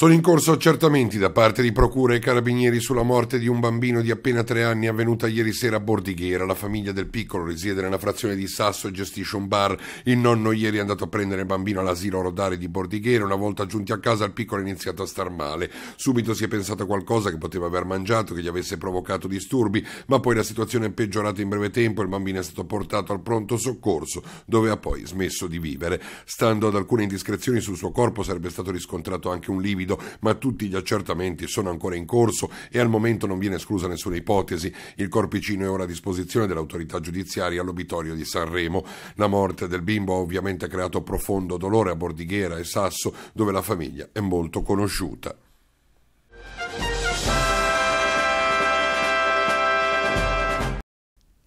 Sono in corso accertamenti da parte di procura e carabinieri sulla morte di un bambino di appena tre anni avvenuta ieri sera a Bordighera. La famiglia del piccolo risiede nella frazione di Sasso e gestisce un bar. Il nonno ieri è andato a prendere il bambino all'asilo rodare di Bordighera. Una volta giunti a casa il piccolo è iniziato a star male. Subito si è pensato a qualcosa che poteva aver mangiato, che gli avesse provocato disturbi, ma poi la situazione è peggiorata in breve tempo. e Il bambino è stato portato al pronto soccorso, dove ha poi smesso di vivere. Stando ad alcune indiscrezioni sul suo corpo sarebbe stato riscontrato anche un livido grido, ma tutti gli accertamenti sono ancora in corso e al momento non viene esclusa nessuna ipotesi. Il corpicino è ora a disposizione dell'autorità giudiziaria all'obitorio di Sanremo. La morte del bimbo ha ovviamente creato profondo dolore a Bordighera e Sasso, dove la famiglia è molto conosciuta.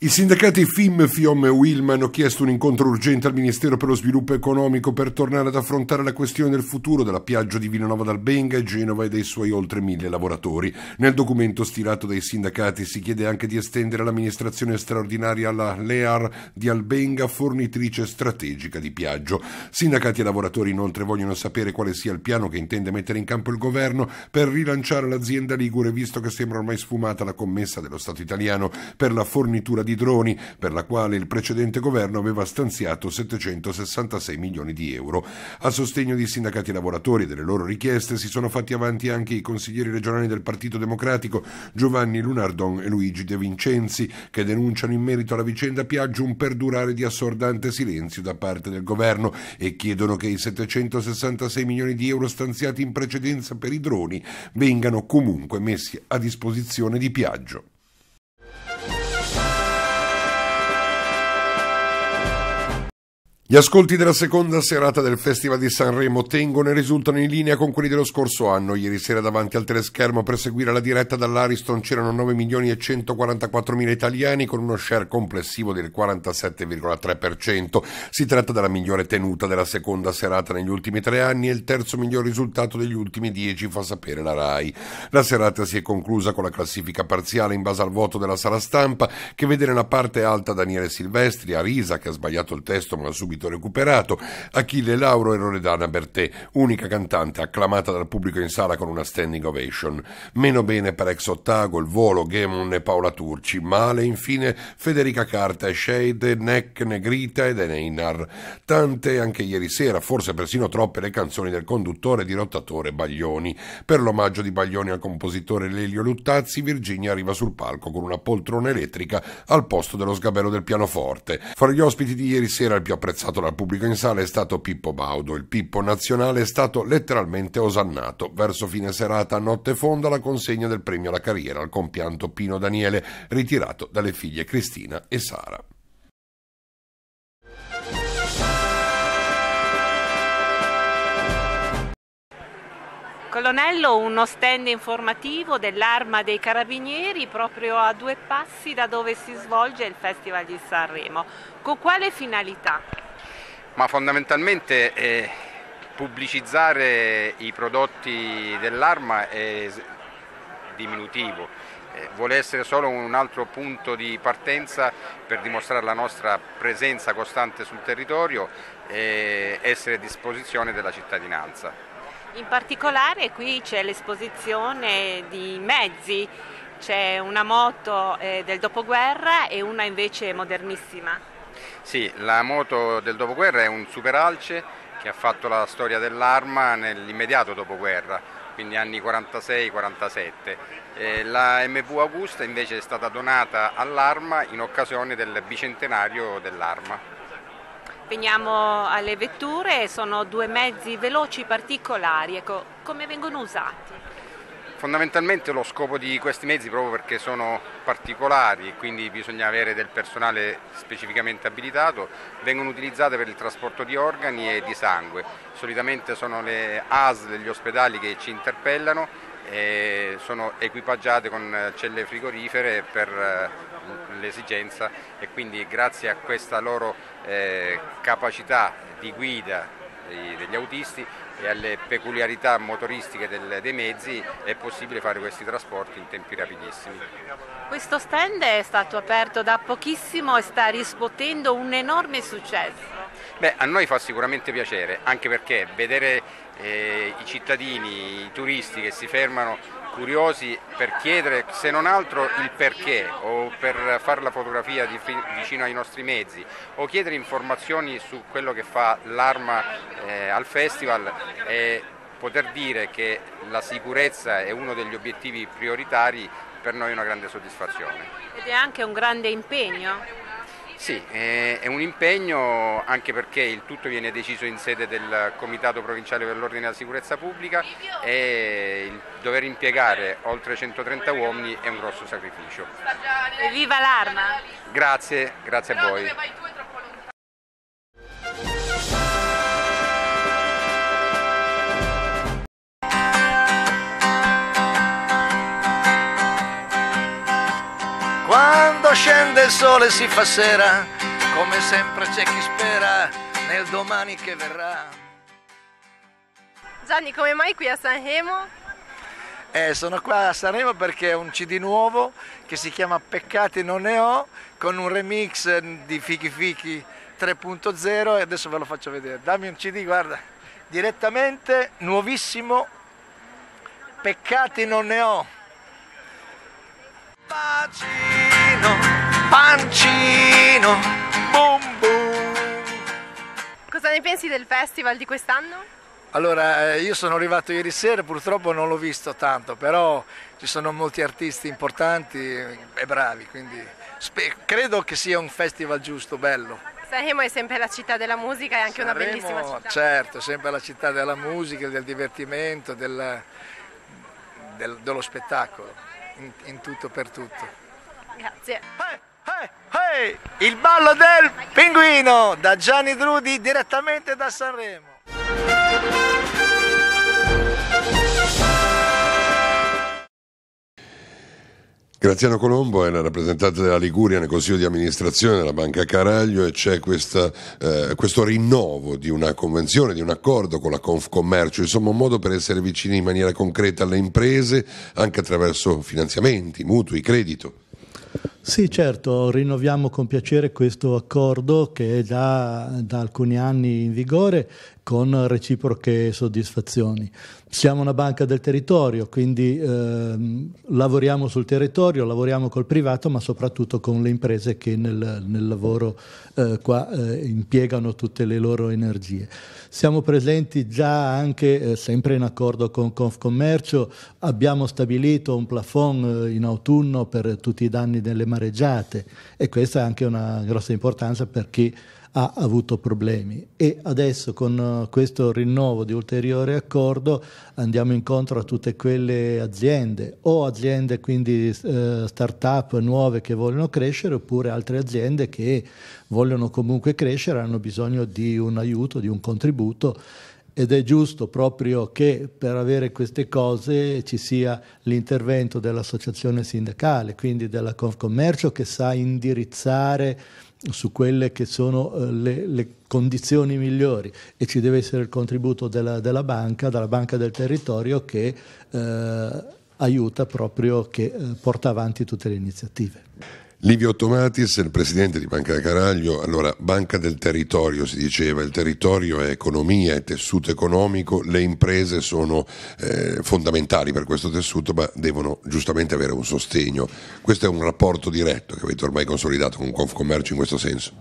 I sindacati FIM, FIOM e WILM hanno chiesto un incontro urgente al Ministero per lo Sviluppo Economico per tornare ad affrontare la questione del futuro della piaggio di Villanova d'Albenga e Genova e dei suoi oltre mille lavoratori. Nel documento stilato dai sindacati si chiede anche di estendere l'amministrazione straordinaria alla LEAR di Albenga, fornitrice strategica di piaggio. Sindacati e lavoratori inoltre vogliono sapere quale sia il piano che intende mettere in campo il governo per rilanciare l'azienda Ligure, visto che sembra ormai sfumata la commessa dello Stato italiano per la fornitura di di droni, per la quale il precedente governo aveva stanziato 766 milioni di euro. A sostegno di sindacati lavoratori e delle loro richieste si sono fatti avanti anche i consiglieri regionali del Partito Democratico Giovanni Lunardon e Luigi De Vincenzi, che denunciano in merito alla vicenda Piaggio un perdurare di assordante silenzio da parte del governo e chiedono che i 766 milioni di euro stanziati in precedenza per i droni vengano comunque messi a disposizione di Piaggio. Gli ascolti della seconda serata del Festival di Sanremo tengono e risultano in linea con quelli dello scorso anno. Ieri sera davanti al teleschermo per seguire la diretta dall'Ariston c'erano 9 milioni e 144 mila italiani con uno share complessivo del 47,3%. Si tratta della migliore tenuta della seconda serata negli ultimi tre anni e il terzo miglior risultato degli ultimi dieci, fa sapere la RAI. La serata si è conclusa con la classifica parziale in base al voto della sala stampa che vede nella parte alta Daniele Silvestri, a Risa che ha sbagliato il testo ma ha subito subito recuperato, Achille Lauro e Loredana Bertè, unica cantante acclamata dal pubblico in sala con una standing ovation. Meno bene per ex Ottago, il volo, Gemon e Paola Turci, male infine Federica Carta e Shade, Neck, Negrita ed Eneinar. Tante anche ieri sera, forse persino troppe le canzoni del conduttore e dirottatore Baglioni. Per l'omaggio di Baglioni al compositore Lelio Luttazzi, Virginia arriva sul palco con una poltrona elettrica al posto dello sgabello del pianoforte. Fra gli ospiti di ieri sera il più apprezzato apprezzato dal pubblico in sala è stato Pippo Baudo. Il Pippo nazionale è stato letteralmente osannato. Verso fine serata, a notte fonda, la consegna del premio alla carriera al compianto Pino Daniele, ritirato dalle figlie Cristina e Sara. Colonnello, uno stand informativo dell'Arma dei Carabinieri proprio a due passi da dove si svolge il Festival di Sanremo. Con quale finalità? ma fondamentalmente eh, pubblicizzare i prodotti dell'arma è diminutivo, eh, vuole essere solo un altro punto di partenza per dimostrare la nostra presenza costante sul territorio e essere a disposizione della cittadinanza. In particolare qui c'è l'esposizione di mezzi, c'è una moto eh, del dopoguerra e una invece modernissima. Sì, la moto del dopoguerra è un superalce che ha fatto la storia dell'arma nell'immediato dopoguerra, quindi anni 46-47. la MV Augusta invece è stata donata all'arma in occasione del bicentenario dell'arma. Veniamo alle vetture, sono due mezzi veloci particolari, ecco, come vengono usati? Fondamentalmente lo scopo di questi mezzi, proprio perché sono particolari e quindi bisogna avere del personale specificamente abilitato, vengono utilizzate per il trasporto di organi e di sangue. Solitamente sono le ASL, degli ospedali che ci interpellano e sono equipaggiate con celle frigorifere per eh, l'esigenza e quindi grazie a questa loro eh, capacità di guida degli autisti e alle peculiarità motoristiche del, dei mezzi è possibile fare questi trasporti in tempi rapidissimi. Questo stand è stato aperto da pochissimo e sta riscuotendo un enorme successo. Beh, a noi fa sicuramente piacere, anche perché vedere eh, i cittadini, i turisti che si fermano curiosi per chiedere se non altro il perché o per fare la fotografia di, vicino ai nostri mezzi o chiedere informazioni su quello che fa l'arma eh, al festival e poter dire che la sicurezza è uno degli obiettivi prioritari per noi è una grande soddisfazione. Ed è anche un grande impegno sì, è un impegno anche perché il tutto viene deciso in sede del Comitato Provinciale per l'Ordine e la Sicurezza Pubblica e il dover impiegare oltre 130 uomini è un grosso sacrificio. Viva l'arma! Grazie, grazie a voi. scende il sole si fa sera, come sempre c'è chi spera nel domani che verrà. Gianni, come mai qui a Sanremo? Eh, sono qua a Sanremo perché è un CD nuovo che si chiama Peccati non ne ho con un remix di Fichi Fichi 3.0 e adesso ve lo faccio vedere. Dammi un CD, guarda, direttamente nuovissimo. Peccati non ne ho. Baci pancino. Boom boom. Cosa ne pensi del festival di quest'anno? Allora, eh, io sono arrivato ieri sera, purtroppo non l'ho visto tanto, però ci sono molti artisti importanti e bravi, quindi credo che sia un festival giusto, bello. Sanremo è sempre la città della musica, è anche Sanremo, una bellissima città. Certo, sempre la città della musica, del divertimento, del, del, dello spettacolo, in, in tutto per tutto. Grazie. Eh! Hey, eh, eh, hey, il ballo del pinguino da Gianni Drudi direttamente da Sanremo. Graziano Colombo è la rappresentante della Liguria nel Consiglio di amministrazione della Banca Caraglio e c'è questa, eh, questo rinnovo di una convenzione, di un accordo con la Confcommercio, insomma un modo per essere vicini in maniera concreta alle imprese anche attraverso finanziamenti, mutui, credito. Sì, certo, rinnoviamo con piacere questo accordo che è già da alcuni anni in vigore con reciproche soddisfazioni. Siamo una banca del territorio, quindi ehm, lavoriamo sul territorio, lavoriamo col privato, ma soprattutto con le imprese che nel, nel lavoro eh, qua eh, impiegano tutte le loro energie. Siamo presenti già anche, eh, sempre in accordo con Confcommercio, abbiamo stabilito un plafond eh, in autunno per tutti i danni delle mareggiate e questa è anche una grossa importanza per chi ha avuto problemi e adesso con eh, questo rinnovo di ulteriore accordo andiamo incontro a tutte quelle aziende o aziende quindi eh, start-up nuove che vogliono crescere oppure altre aziende che vogliono comunque crescere, hanno bisogno di un aiuto, di un contributo ed è giusto proprio che per avere queste cose ci sia l'intervento dell'associazione sindacale, quindi della Confcommercio che sa indirizzare su quelle che sono eh, le, le, condizioni migliori e ci deve essere il contributo della, della banca, della banca del territorio che eh, aiuta proprio, che eh, porta avanti tutte le iniziative. Livio Tomatis, il presidente di Banca Caraglio, allora Banca del Territorio si diceva, il territorio è economia, è tessuto economico, le imprese sono eh, fondamentali per questo tessuto ma devono giustamente avere un sostegno. Questo è un rapporto diretto che avete ormai consolidato con Confcommercio in questo senso.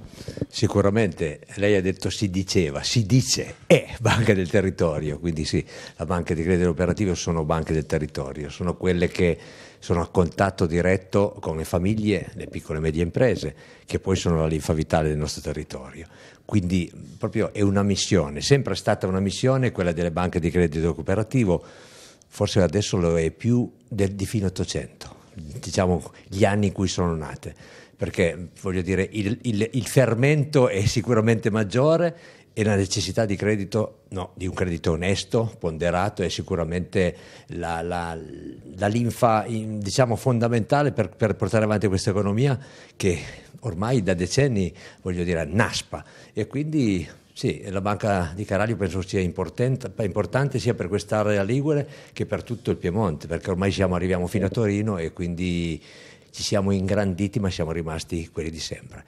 Sicuramente, lei ha detto si diceva, si dice è Banca del Territorio, quindi sì, la Banca di Credito Operativo sono banche del territorio, sono quelle che sono a contatto diretto con le famiglie, le piccole e medie imprese, che poi sono la linfa vitale del nostro territorio. Quindi proprio è una missione, sempre è stata una missione quella delle banche di credito cooperativo, forse adesso lo è più del, di a 800, diciamo gli anni in cui sono nate perché voglio dire il, il, il, fermento è sicuramente maggiore e la necessità di credito, no, di un credito onesto, ponderato, è sicuramente la, la, la linfa diciamo, fondamentale per, per, portare avanti questa economia che ormai da decenni, voglio dire, naspa. E quindi sì, la banca di Caraglio penso sia importante sia per quest'area ligure che per tutto il Piemonte, perché ormai siamo, arriviamo fino a certo. Torino e quindi ci siamo ingranditi ma siamo rimasti quelli di sempre.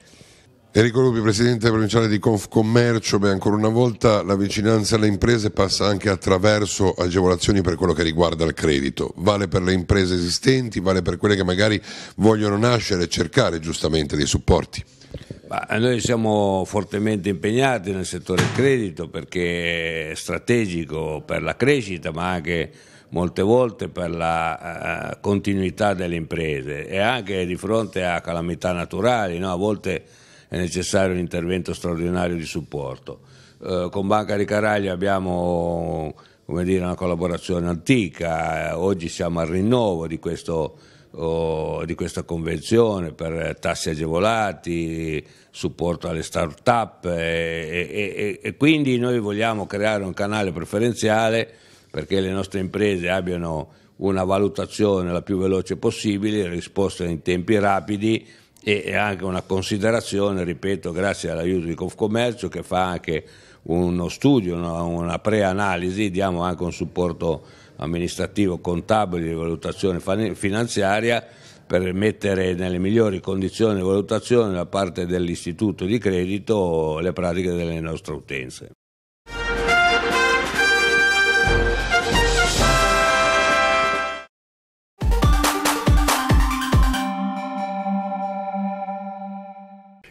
Enrico Lupi, presidente provinciale di Confcommercio, beh, ancora una volta la vicinanza alle imprese passa anche attraverso agevolazioni per quello che riguarda il credito. Vale per le imprese esistenti, vale per quelle che magari vogliono nascere e cercare giustamente dei supporti. Ma noi siamo fortemente impegnati nel settore credito perché è strategico per la crescita ma anche molte volte per la uh, continuità delle imprese e anche di fronte a calamità naturali, no? a volte è necessario un intervento straordinario di supporto. Eh, con Banca di Caraglia abbiamo dire, una collaborazione antica, eh, oggi siamo al rinnovo di, questo, oh, di questa convenzione per tassi agevolati, supporto alle start-up eh, e, e, e quindi noi vogliamo creare un canale preferenziale perché le nostre imprese abbiano una valutazione la più veloce possibile, risposte in tempi rapidi e anche una considerazione, ripeto, grazie all'aiuto di Confcommercio che fa anche uno studio, una, una preanalisi, diamo anche un supporto amministrativo, contabile di valutazione finanziaria per mettere nelle migliori condizioni di valutazione da parte dell'istituto di credito le pratiche delle nostre utenze.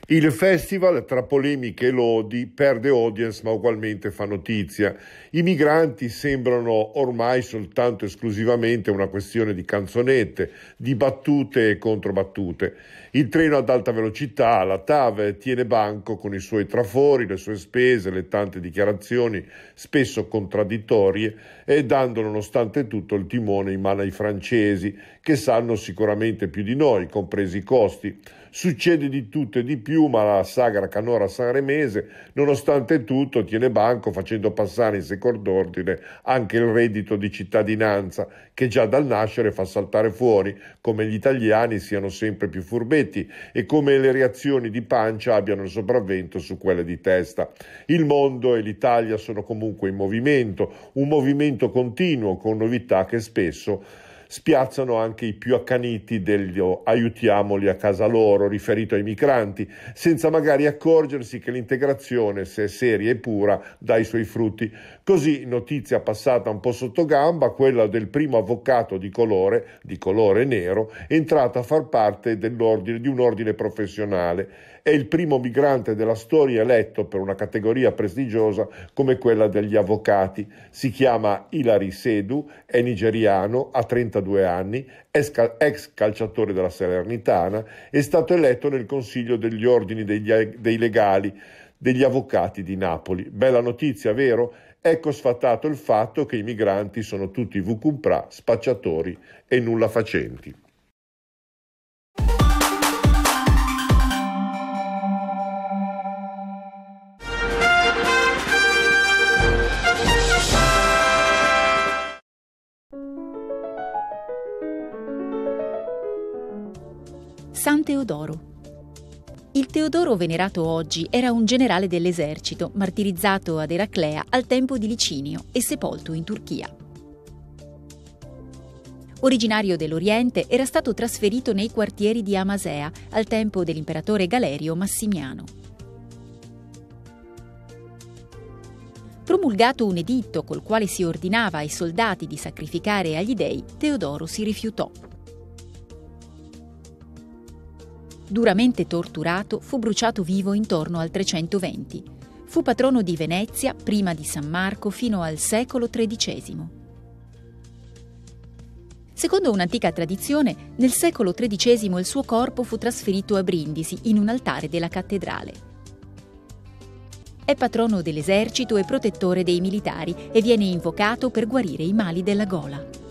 Il festival, tra polemiche e lodi, perde audience ma ugualmente fa notizia. I migranti sembrano ormai soltanto esclusivamente una questione di canzonette, di battute e controbattute. Il treno ad alta velocità, la TAV, tiene banco con i suoi trafori, le sue spese, le tante dichiarazioni, spesso contraddittorie, e dando nonostante tutto il timone in mano ai francesi, che sanno sicuramente più di noi, compresi i costi. Succede di tutto e di più piuma la sagra canora sanremese, nonostante tutto tiene banco facendo passare in secondo ordine anche il reddito di cittadinanza, che già dal nascere fa saltare fuori come gli italiani siano sempre più furbetti e come le reazioni di pancia abbiano il sopravvento su quelle di testa. Il mondo e l'Italia sono comunque in movimento, un movimento continuo con novità che spesso spiazzano anche i più accaniti degli aiutiamoli a casa loro riferito ai migranti, senza magari accorgersi che l'integrazione, se è seria e pura, dà i suoi frutti. Così, notizia passata un po' sotto gamba, quella del primo avvocato di colore, di colore nero, entrato a far parte dell'ordine, di un ordine professionale è il primo migrante della storia eletto per una categoria prestigiosa come quella degli avvocati. Si chiama Ilari Sedu, è nigeriano, ha 32 anni, ex calciatore della Salernitana, è stato eletto nel Consiglio degli Ordini degli, dei Legali degli avvocati di Napoli. Bella notizia, vero? Ecco sfatato il fatto che i migranti sono tutti vucumpra, spacciatori e nulla facenti. Teodoro. Il Teodoro venerato oggi era un generale dell'esercito, martirizzato ad Eraclea al tempo di Licinio e sepolto in Turchia. Originario dell'Oriente, era stato trasferito nei quartieri di Amasea al tempo dell'imperatore Galerio Massimiano. Promulgato un editto col quale si ordinava ai soldati di sacrificare agli dei, Teodoro si rifiutò. Duramente torturato, fu bruciato vivo intorno al 320. Fu patrono di Venezia, prima di San Marco, fino al secolo XIII. Secondo un'antica tradizione, nel secolo XIII il suo corpo fu trasferito a Brindisi in un altare della cattedrale. È patrono dell'esercito e protettore dei militari e viene invocato per guarire i mali della gola.